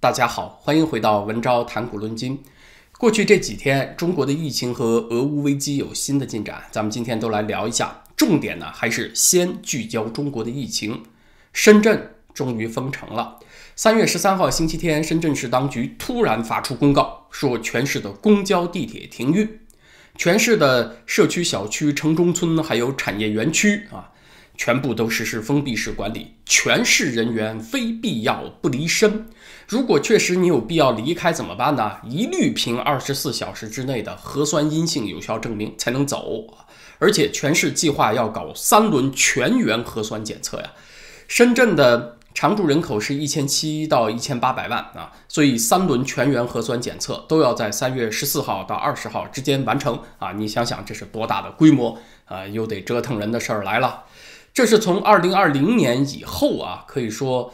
大家好，欢迎回到文昭谈古论今。过去这几天，中国的疫情和俄乌危机有新的进展，咱们今天都来聊一下。重点呢，还是先聚焦中国的疫情。深圳终于封城了。三月十三号，星期天，深圳市当局突然发出公告，说全市的公交、地铁停运，全市的社区、小区、城中村还有产业园区啊，全部都实施封闭式管理，全市人员非必要不离身。如果确实你有必要离开怎么办呢？一律凭二十四小时之内的核酸阴性有效证明才能走，而且全市计划要搞三轮全员核酸检测呀。深圳的常住人口是一千七到一千八百万啊，所以三轮全员核酸检测都要在三月十四号到二十号之间完成啊。你想想，这是多大的规模啊？又得折腾人的事儿来了。这是从二零二零年以后啊，可以说。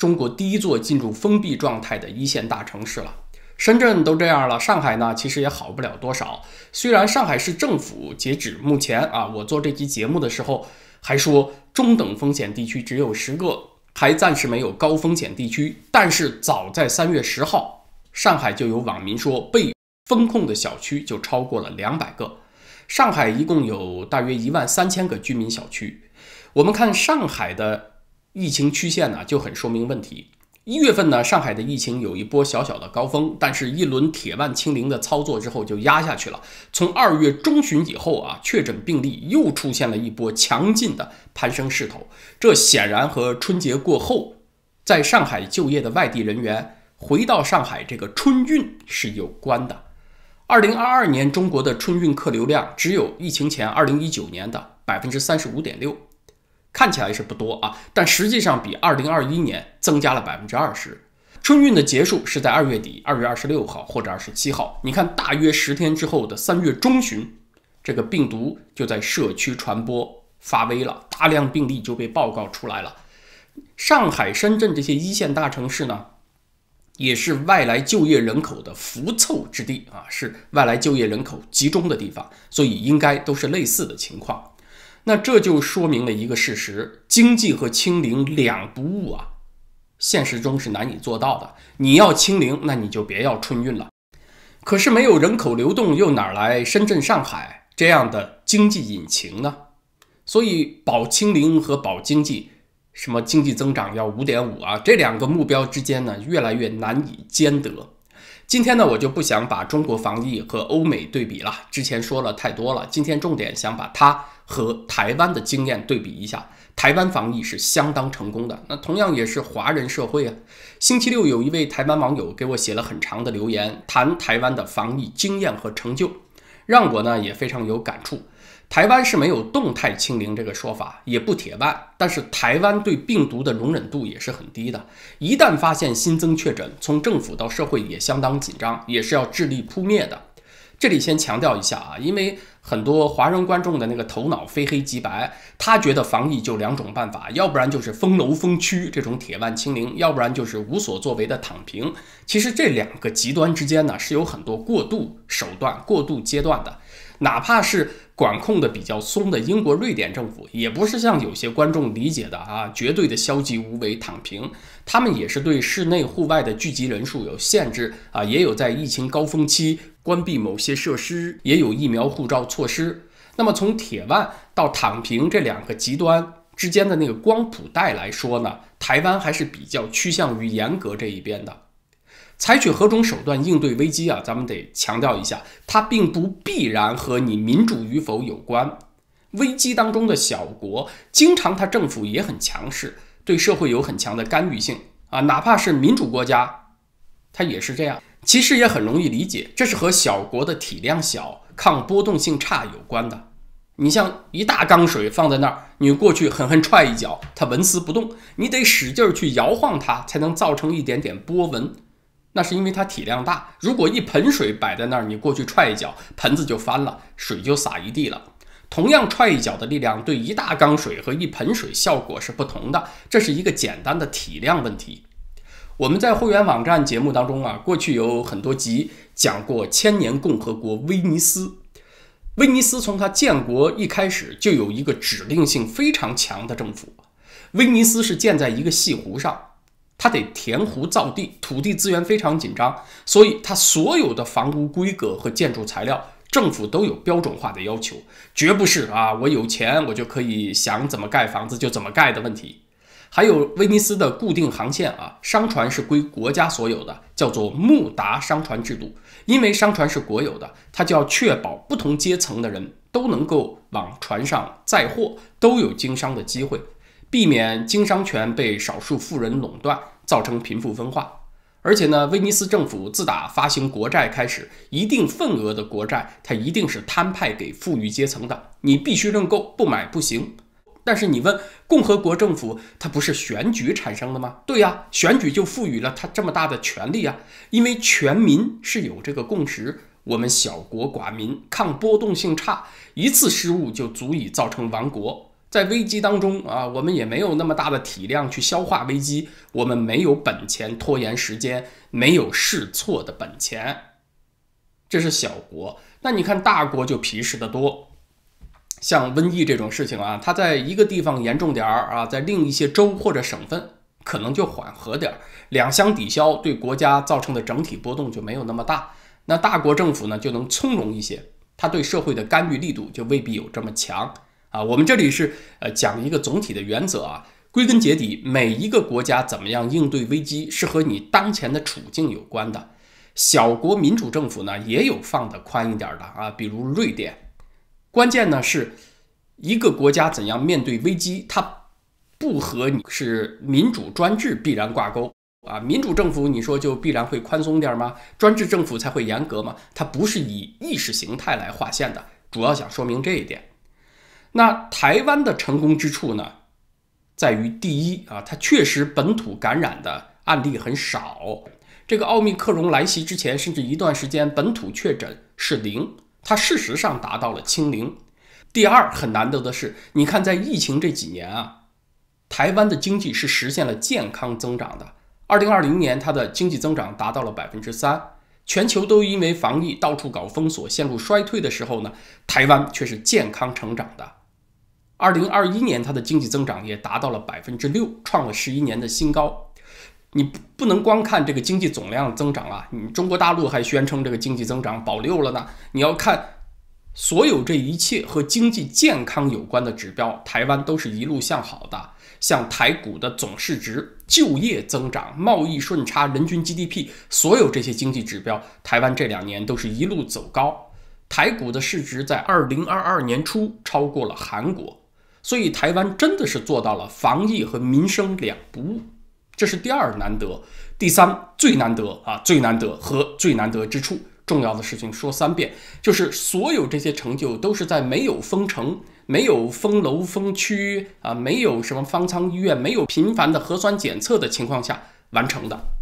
中国第一座进入封闭状态的一线大城市了，深圳都这样了，上海呢？其实也好不了多少。虽然上海市政府截止目前啊，我做这期节目的时候还说中等风险地区只有十个，还暂时没有高风险地区，但是早在三月十号，上海就有网民说被封控的小区就超过了两百个。上海一共有大约一万三千个居民小区，我们看上海的。疫情曲线呢就很说明问题。一月份呢，上海的疫情有一波小小的高峰，但是一轮铁腕清零的操作之后就压下去了。从二月中旬以后啊，确诊病例又出现了一波强劲的攀升势头。这显然和春节过后，在上海就业的外地人员回到上海这个春运是有关的。二零二二年中国的春运客流量只有疫情前二零一九年的百分之三十五点六。看起来是不多啊，但实际上比二零二一年增加了百分之二十。春运的结束是在二月底，二月二十六号或者二十七号。你看，大约十天之后的三月中旬，这个病毒就在社区传播发威了，大量病例就被报告出来了。上海、深圳这些一线大城市呢，也是外来就业人口的福凑之地啊，是外来就业人口集中的地方，所以应该都是类似的情况。那这就说明了一个事实：经济和清零两不误啊，现实中是难以做到的。你要清零，那你就别要春运了。可是没有人口流动，又哪来深圳、上海这样的经济引擎呢？所以保清零和保经济，什么经济增长要五点五啊？这两个目标之间呢，越来越难以兼得。今天呢，我就不想把中国防疫和欧美对比了，之前说了太多了。今天重点想把它和台湾的经验对比一下。台湾防疫是相当成功的，那同样也是华人社会啊。星期六有一位台湾网友给我写了很长的留言，谈台湾的防疫经验和成就，让我呢也非常有感触。台湾是没有动态清零这个说法，也不铁腕，但是台湾对病毒的容忍度也是很低的。一旦发现新增确诊，从政府到社会也相当紧张，也是要致力扑灭的。这里先强调一下啊，因为很多华人观众的那个头脑非黑即白，他觉得防疫就两种办法，要不然就是封楼封区这种铁腕清零，要不然就是无所作为的躺平。其实这两个极端之间呢，是有很多过渡手段、过渡阶段的。哪怕是管控的比较松的英国、瑞典政府，也不是像有些观众理解的啊，绝对的消极无为、躺平。他们也是对室内、户外的聚集人数有限制啊，也有在疫情高峰期关闭某些设施，也有疫苗护照措施。那么从铁腕到躺平这两个极端之间的那个光谱带来说呢，台湾还是比较趋向于严格这一边的。采取何种手段应对危机啊？咱们得强调一下，它并不必然和你民主与否有关。危机当中的小国，经常它政府也很强势，对社会有很强的干预性啊。哪怕是民主国家，它也是这样。其实也很容易理解，这是和小国的体量小、抗波动性差有关的。你像一大缸水放在那儿，你过去狠狠踹一脚，它纹丝不动；你得使劲去摇晃它，才能造成一点点波纹。那是因为它体量大，如果一盆水摆在那儿，你过去踹一脚，盆子就翻了，水就洒一地了。同样踹一脚的力量，对一大缸水和一盆水效果是不同的，这是一个简单的体量问题。我们在会员网站节目当中啊，过去有很多集讲过千年共和国威尼斯。威尼斯从它建国一开始就有一个指令性非常强的政府。威尼斯是建在一个泻湖上。它得填湖造地，土地资源非常紧张，所以它所有的房屋规格和建筑材料，政府都有标准化的要求，绝不是啊我有钱我就可以想怎么盖房子就怎么盖的问题。还有威尼斯的固定航线啊，商船是归国家所有的，叫做穆达商船制度，因为商船是国有的，它就要确保不同阶层的人都能够往船上载货，都有经商的机会。避免经商权被少数富人垄断，造成贫富分化。而且呢，威尼斯政府自打发行国债开始，一定份额的国债它一定是摊派给富裕阶层的，你必须认购，不买不行。但是你问共和国政府，它不是选举产生的吗？对呀，选举就赋予了它这么大的权利啊，因为全民是有这个共识。我们小国寡民，抗波动性差，一次失误就足以造成亡国。在危机当中啊，我们也没有那么大的体量去消化危机，我们没有本钱拖延时间，没有试错的本钱。这是小国。那你看大国就皮实的多。像瘟疫这种事情啊，它在一个地方严重点儿啊，在另一些州或者省份可能就缓和点儿，两相抵消，对国家造成的整体波动就没有那么大。那大国政府呢，就能从容一些，它对社会的干预力度就未必有这么强。啊，我们这里是呃讲一个总体的原则啊，归根结底，每一个国家怎么样应对危机是和你当前的处境有关的。小国民主政府呢也有放的宽一点的啊，比如瑞典。关键呢是一个国家怎样面对危机，它不和你是民主专制必然挂钩啊。民主政府你说就必然会宽松点吗？专制政府才会严格吗？它不是以意识形态来划线的，主要想说明这一点。那台湾的成功之处呢，在于第一啊，它确实本土感染的案例很少。这个奥密克戎来袭之前，甚至一段时间本土确诊是零，它事实上达到了清零。第二，很难得的是，你看在疫情这几年啊，台湾的经济是实现了健康增长的。二零二零年它的经济增长达到了百分之三，全球都因为防疫到处搞封锁陷入衰退的时候呢，台湾却是健康成长的。二零二一年，它的经济增长也达到了百分之六，创了十一年的新高。你不不能光看这个经济总量增长啊，你中国大陆还宣称这个经济增长保六了呢。你要看所有这一切和经济健康有关的指标，台湾都是一路向好的。像台股的总市值、就业增长、贸易顺差、人均 GDP，所有这些经济指标，台湾这两年都是一路走高。台股的市值在二零二二年初超过了韩国。所以台湾真的是做到了防疫和民生两不误，这是第二难得。第三最难得啊，最难得和最难得之处，重要的事情说三遍，就是所有这些成就都是在没有封城、没有封楼、封区啊，没有什么方舱医院、没有频繁的核酸检测的情况下完成的。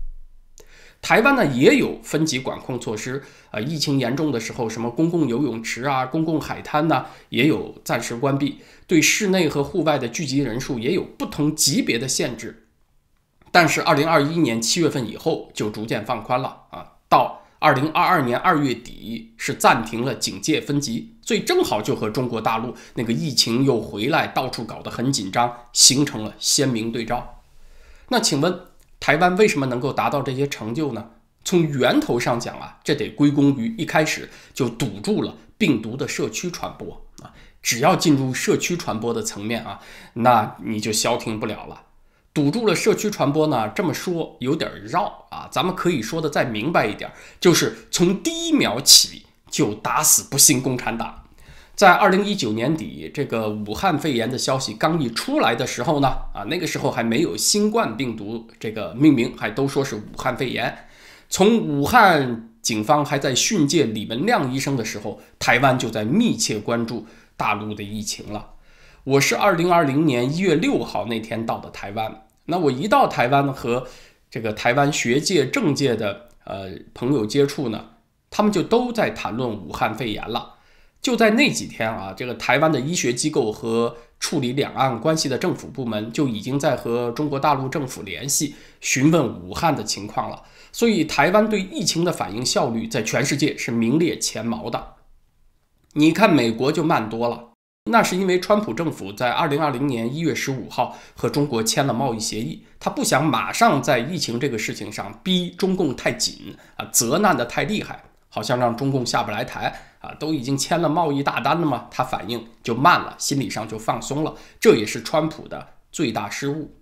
台湾呢也有分级管控措施啊，疫情严重的时候，什么公共游泳池啊、公共海滩呢，也有暂时关闭，对室内和户外的聚集人数也有不同级别的限制。但是，二零二一年七月份以后就逐渐放宽了啊，到二零二二年二月底是暂停了警戒分级，所以正好就和中国大陆那个疫情又回来，到处搞得很紧张，形成了鲜明对照。那请问？台湾为什么能够达到这些成就呢？从源头上讲啊，这得归功于一开始就堵住了病毒的社区传播啊。只要进入社区传播的层面啊，那你就消停不了了。堵住了社区传播呢，这么说有点绕啊。咱们可以说的再明白一点，就是从第一秒起就打死不信共产党。在二零一九年底，这个武汉肺炎的消息刚一出来的时候呢，啊，那个时候还没有新冠病毒这个命名，还都说是武汉肺炎。从武汉警方还在训诫李文亮医生的时候，台湾就在密切关注大陆的疫情了。我是二零二零年一月六号那天到的台湾，那我一到台湾，和这个台湾学界、政界的呃朋友接触呢，他们就都在谈论武汉肺炎了。就在那几天啊，这个台湾的医学机构和处理两岸关系的政府部门就已经在和中国大陆政府联系，询问武汉的情况了。所以，台湾对疫情的反应效率在全世界是名列前茅的。你看，美国就慢多了，那是因为川普政府在二零二零年一月十五号和中国签了贸易协议，他不想马上在疫情这个事情上逼中共太紧啊，责难的太厉害。好像让中共下不来台啊，都已经签了贸易大单了吗？他反应就慢了，心理上就放松了，这也是川普的最大失误。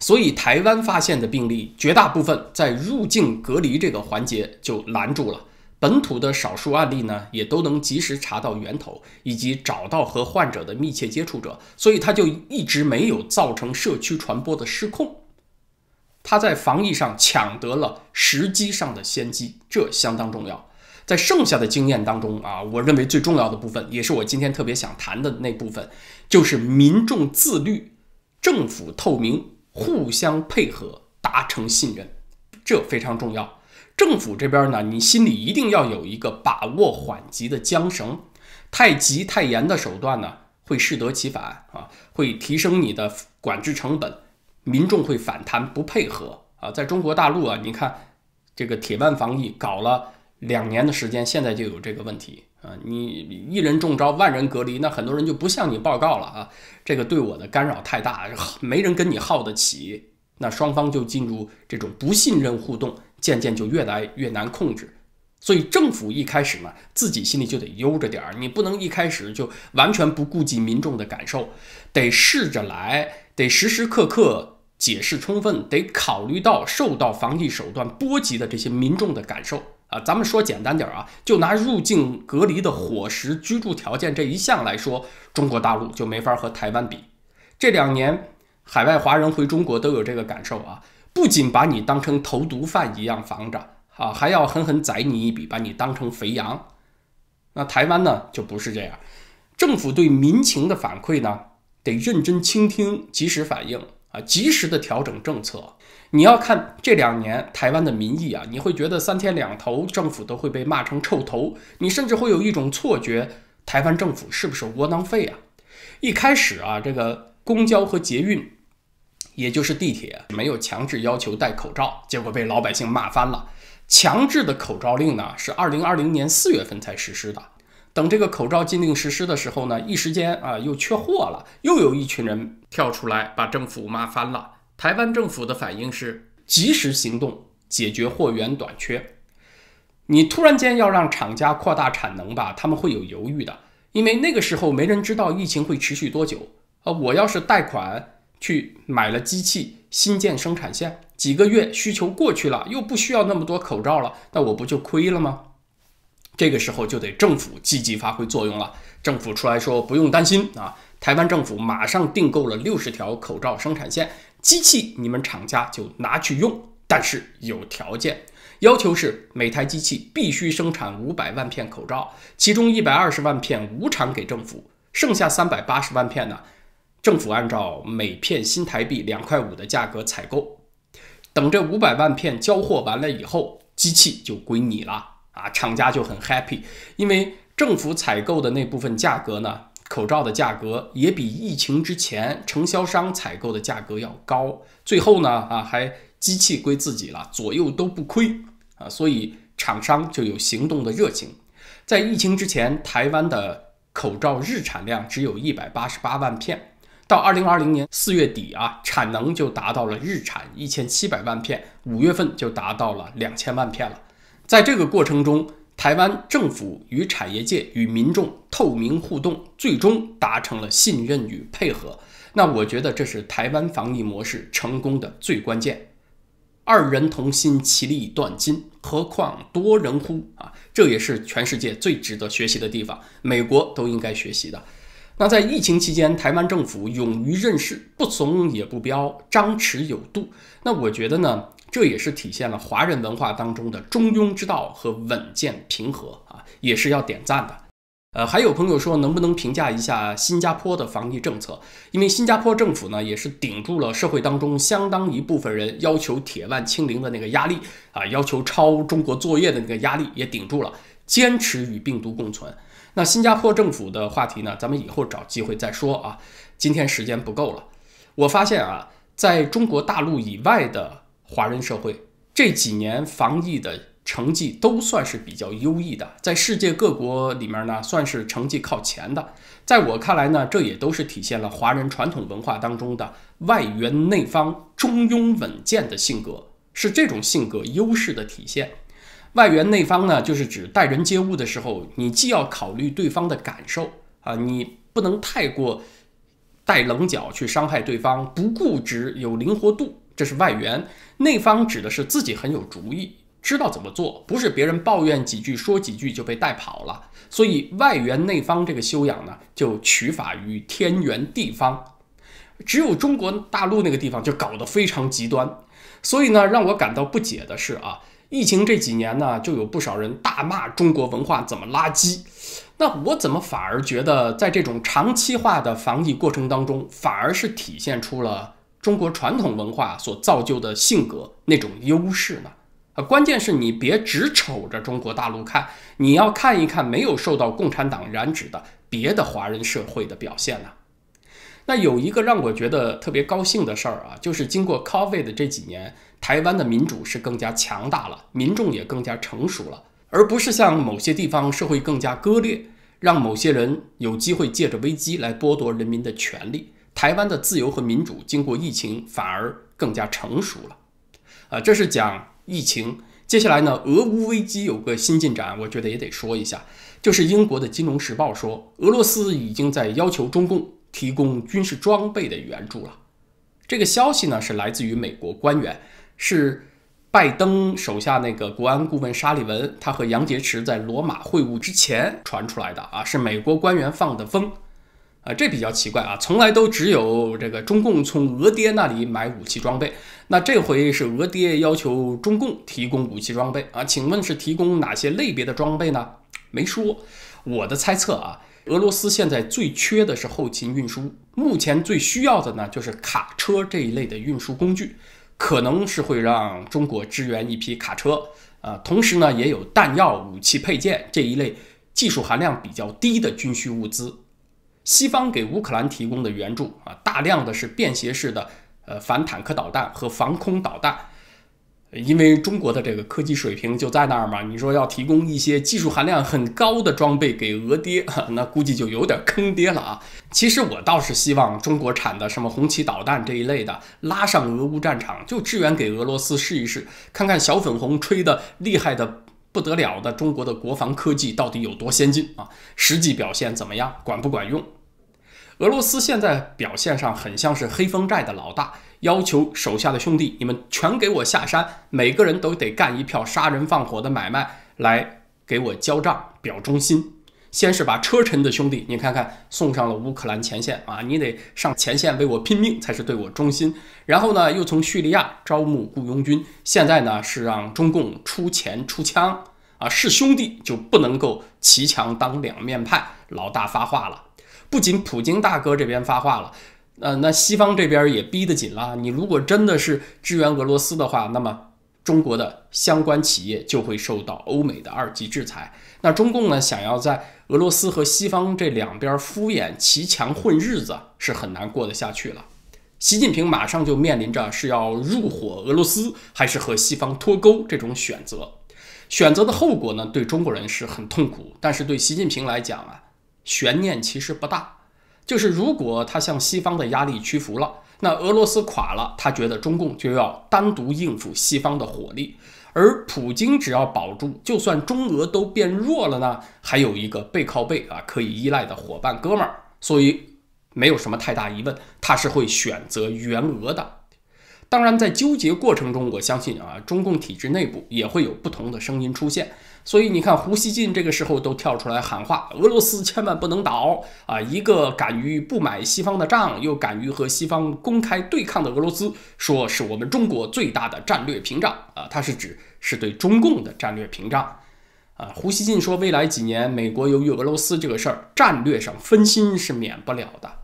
所以台湾发现的病例绝大部分在入境隔离这个环节就拦住了，本土的少数案例呢也都能及时查到源头以及找到和患者的密切接触者，所以他就一直没有造成社区传播的失控。他在防疫上抢得了时机上的先机，这相当重要。在剩下的经验当中啊，我认为最重要的部分，也是我今天特别想谈的那部分，就是民众自律、政府透明、互相配合、达成信任，这非常重要。政府这边呢，你心里一定要有一个把握缓急的缰绳，太急太严的手段呢，会适得其反啊，会提升你的管制成本，民众会反弹不配合啊。在中国大陆啊，你看这个铁腕防疫搞了。两年的时间，现在就有这个问题啊！你一人中招，万人隔离，那很多人就不向你报告了啊！这个对我的干扰太大，没人跟你耗得起。那双方就进入这种不信任互动，渐渐就越来越难控制。所以政府一开始嘛，自己心里就得悠着点儿，你不能一开始就完全不顾及民众的感受，得试着来，得时时刻刻解释充分，得考虑到受到防疫手段波及的这些民众的感受。啊，咱们说简单点儿啊，就拿入境隔离的伙食、居住条件这一项来说，中国大陆就没法和台湾比。这两年海外华人回中国都有这个感受啊，不仅把你当成投毒犯一样防着啊，还要狠狠宰你一笔，把你当成肥羊。那台湾呢，就不是这样，政府对民情的反馈呢，得认真倾听，及时反应啊，及时的调整政策。你要看这两年台湾的民意啊，你会觉得三天两头政府都会被骂成臭头，你甚至会有一种错觉，台湾政府是不是窝囊废啊？一开始啊，这个公交和捷运，也就是地铁没有强制要求戴口罩，结果被老百姓骂翻了。强制的口罩令呢，是二零二零年四月份才实施的。等这个口罩禁令实施的时候呢，一时间啊又缺货了，又有一群人跳出来把政府骂翻了。台湾政府的反应是及时行动，解决货源短缺。你突然间要让厂家扩大产能吧，他们会有犹豫的，因为那个时候没人知道疫情会持续多久啊！我要是贷款去买了机器，新建生产线，几个月需求过去了，又不需要那么多口罩了，那我不就亏了吗？这个时候就得政府积极发挥作用了。政府出来说不用担心啊！台湾政府马上订购了六十条口罩生产线。机器你们厂家就拿去用，但是有条件，要求是每台机器必须生产五百万片口罩，其中一百二十万片无偿给政府，剩下三百八十万片呢，政府按照每片新台币两块五的价格采购。等这五百万片交货完了以后，机器就归你了啊，厂家就很 happy，因为政府采购的那部分价格呢。口罩的价格也比疫情之前承销商采购的价格要高。最后呢，啊，还机器归自己了，左右都不亏啊，所以厂商就有行动的热情。在疫情之前，台湾的口罩日产量只有一百八十八万片，到二零二零年四月底啊，产能就达到了日产一千七百万片，五月份就达到了两千万片了。在这个过程中，台湾政府与产业界与民众透明互动，最终达成了信任与配合。那我觉得这是台湾防疫模式成功的最关键。二人同心，其利断金，何况多人乎？啊，这也是全世界最值得学习的地方，美国都应该学习的。那在疫情期间，台湾政府勇于认识，不怂也不彪，张弛有度。那我觉得呢？这也是体现了华人文化当中的中庸之道和稳健平和啊，也是要点赞的。呃，还有朋友说能不能评价一下新加坡的防疫政策？因为新加坡政府呢，也是顶住了社会当中相当一部分人要求铁腕清零的那个压力啊，要求抄中国作业的那个压力也顶住了，坚持与病毒共存。那新加坡政府的话题呢，咱们以后找机会再说啊。今天时间不够了，我发现啊，在中国大陆以外的。华人社会这几年防疫的成绩都算是比较优异的，在世界各国里面呢，算是成绩靠前的。在我看来呢，这也都是体现了华人传统文化当中的外圆内方、中庸稳健的性格，是这种性格优势的体现。外圆内方呢，就是指待人接物的时候，你既要考虑对方的感受啊，你不能太过带棱角去伤害对方，不固执，有灵活度。这是外援内方指的是自己很有主意，知道怎么做，不是别人抱怨几句说几句就被带跑了。所以外援内方这个修养呢，就取法于天圆地方。只有中国大陆那个地方就搞得非常极端。所以呢，让我感到不解的是啊，疫情这几年呢，就有不少人大骂中国文化怎么垃圾。那我怎么反而觉得，在这种长期化的防疫过程当中，反而是体现出了。中国传统文化所造就的性格那种优势呢？啊，关键是你别只瞅着中国大陆看，你要看一看没有受到共产党染指的别的华人社会的表现呢。那有一个让我觉得特别高兴的事儿啊，就是经过 COVID 这几年，台湾的民主是更加强大了，民众也更加成熟了，而不是像某些地方社会更加割裂，让某些人有机会借着危机来剥夺人民的权利。台湾的自由和民主经过疫情反而更加成熟了，啊，这是讲疫情。接下来呢，俄乌危机有个新进展，我觉得也得说一下，就是英国的《金融时报》说，俄罗斯已经在要求中共提供军事装备的援助了。这个消息呢，是来自于美国官员，是拜登手下那个国安顾问沙利文，他和杨洁篪在罗马会晤之前传出来的啊，是美国官员放的风。啊，这比较奇怪啊！从来都只有这个中共从俄爹那里买武器装备，那这回是俄爹要求中共提供武器装备啊？请问是提供哪些类别的装备呢？没说。我的猜测啊，俄罗斯现在最缺的是后勤运输，目前最需要的呢就是卡车这一类的运输工具，可能是会让中国支援一批卡车啊。同时呢，也有弹药、武器配件这一类技术含量比较低的军需物资。西方给乌克兰提供的援助啊，大量的是便携式的呃反坦克导弹和防空导弹，因为中国的这个科技水平就在那儿嘛。你说要提供一些技术含量很高的装备给俄爹，那估计就有点坑爹了啊。其实我倒是希望中国产的什么红旗导弹这一类的拉上俄乌战场，就支援给俄罗斯试一试，看看小粉红吹的厉害的。不得了的中国的国防科技到底有多先进啊？实际表现怎么样？管不管用？俄罗斯现在表现上很像是黑风寨的老大，要求手下的兄弟，你们全给我下山，每个人都得干一票杀人放火的买卖来给我交账表忠心。先是把车臣的兄弟，你看看送上了乌克兰前线啊！你得上前线为我拼命，才是对我忠心。然后呢，又从叙利亚招募雇佣军。现在呢，是让中共出钱出枪啊！是兄弟就不能够骑墙当两面派。老大发话了，不仅普京大哥这边发话了，呃，那西方这边也逼得紧了。你如果真的是支援俄罗斯的话，那么。中国的相关企业就会受到欧美的二级制裁。那中共呢，想要在俄罗斯和西方这两边敷衍骑墙混日子，是很难过得下去了。习近平马上就面临着是要入伙俄罗斯，还是和西方脱钩这种选择。选择的后果呢，对中国人是很痛苦，但是对习近平来讲啊，悬念其实不大。就是如果他向西方的压力屈服了。那俄罗斯垮了，他觉得中共就要单独应付西方的火力，而普京只要保住，就算中俄都变弱了呢，还有一个背靠背啊可以依赖的伙伴哥们儿，所以没有什么太大疑问，他是会选择援俄的。当然，在纠结过程中，我相信啊，中共体制内部也会有不同的声音出现。所以你看，胡锡进这个时候都跳出来喊话：“俄罗斯千万不能倒啊！一个敢于不买西方的账，又敢于和西方公开对抗的俄罗斯，说是我们中国最大的战略屏障啊！它是指是对中共的战略屏障啊。”胡锡进说：“未来几年，美国由于俄罗斯这个事儿，战略上分心是免不了的。”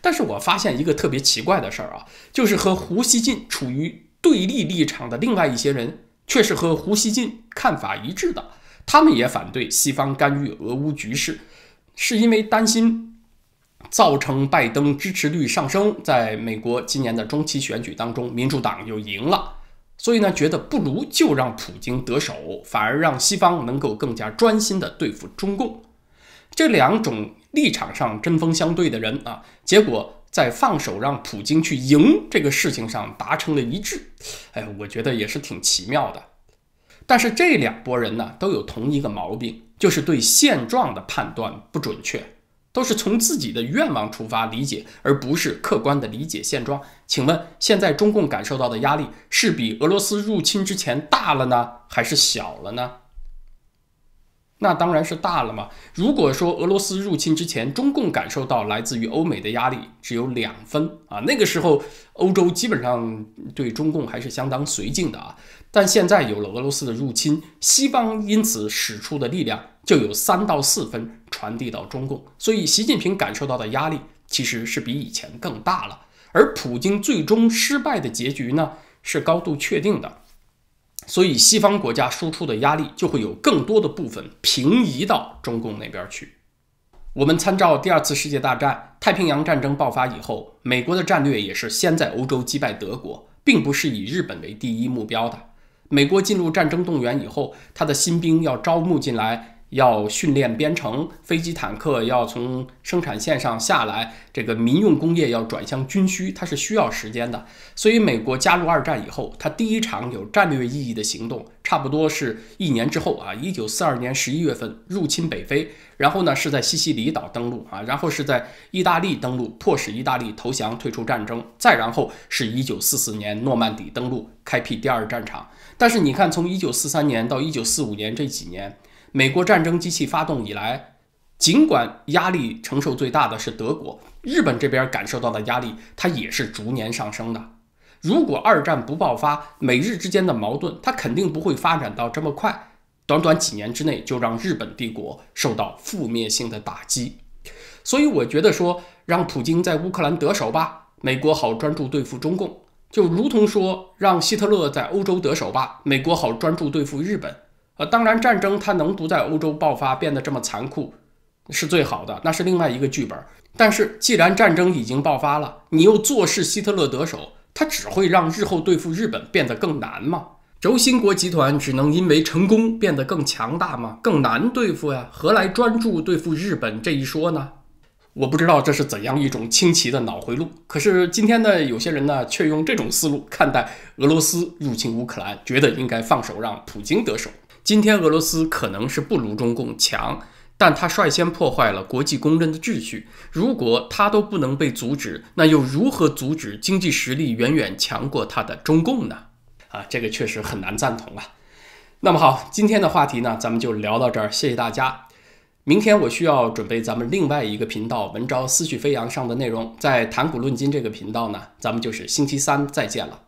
但是我发现一个特别奇怪的事儿啊，就是和胡锡进处于对立立场的另外一些人。却是和胡锡进看法一致的，他们也反对西方干预俄乌局势，是因为担心造成拜登支持率上升，在美国今年的中期选举当中，民主党又赢了，所以呢，觉得不如就让普京得手，反而让西方能够更加专心的对付中共。这两种立场上针锋相对的人啊，结果。在放手让普京去赢这个事情上达成了一致，哎，我觉得也是挺奇妙的。但是这两拨人呢，都有同一个毛病，就是对现状的判断不准确，都是从自己的愿望出发理解，而不是客观的理解现状。请问现在中共感受到的压力是比俄罗斯入侵之前大了呢，还是小了呢？那当然是大了嘛！如果说俄罗斯入侵之前，中共感受到来自于欧美的压力只有两分啊，那个时候欧洲基本上对中共还是相当随靖的啊。但现在有了俄罗斯的入侵，西方因此使出的力量就有三到四分传递到中共，所以习近平感受到的压力其实是比以前更大了。而普京最终失败的结局呢，是高度确定的。所以，西方国家输出的压力就会有更多的部分平移到中共那边去。我们参照第二次世界大战，太平洋战争爆发以后，美国的战略也是先在欧洲击败德国，并不是以日本为第一目标的。美国进入战争动员以后，他的新兵要招募进来。要训练、编程、飞机、坦克，要从生产线上下来。这个民用工业要转向军需，它是需要时间的。所以，美国加入二战以后，它第一场有战略意义的行动，差不多是一年之后啊，一九四二年十一月份入侵北非，然后呢是在西西里岛登陆啊，然后是在意大利登陆，迫使意大利投降，退出战争。再然后是一九四四年诺曼底登陆，开辟第二战场。但是你看，从一九四三年到一九四五年这几年。美国战争机器发动以来，尽管压力承受最大的是德国，日本这边感受到的压力，它也是逐年上升的。如果二战不爆发，美日之间的矛盾它肯定不会发展到这么快，短短几年之内就让日本帝国受到覆灭性的打击。所以我觉得说，让普京在乌克兰得手吧，美国好专注对付中共；就如同说，让希特勒在欧洲得手吧，美国好专注对付日本。呃，当然，战争它能不在欧洲爆发，变得这么残酷，是最好的，那是另外一个剧本。但是，既然战争已经爆发了，你又坐视希特勒得手，他只会让日后对付日本变得更难吗？轴心国集团只能因为成功变得更强大吗？更难对付呀，何来专注对付日本这一说呢？我不知道这是怎样一种清奇的脑回路。可是今天呢，有些人呢却用这种思路看待俄罗斯入侵乌克兰，觉得应该放手让普京得手。今天俄罗斯可能是不如中共强，但他率先破坏了国际公认的秩序。如果他都不能被阻止，那又如何阻止经济实力远远强过他的中共呢？啊，这个确实很难赞同啊。那么好，今天的话题呢，咱们就聊到这儿，谢谢大家。明天我需要准备咱们另外一个频道“文昭思绪飞扬”上的内容，在“谈古论今”这个频道呢，咱们就是星期三再见了。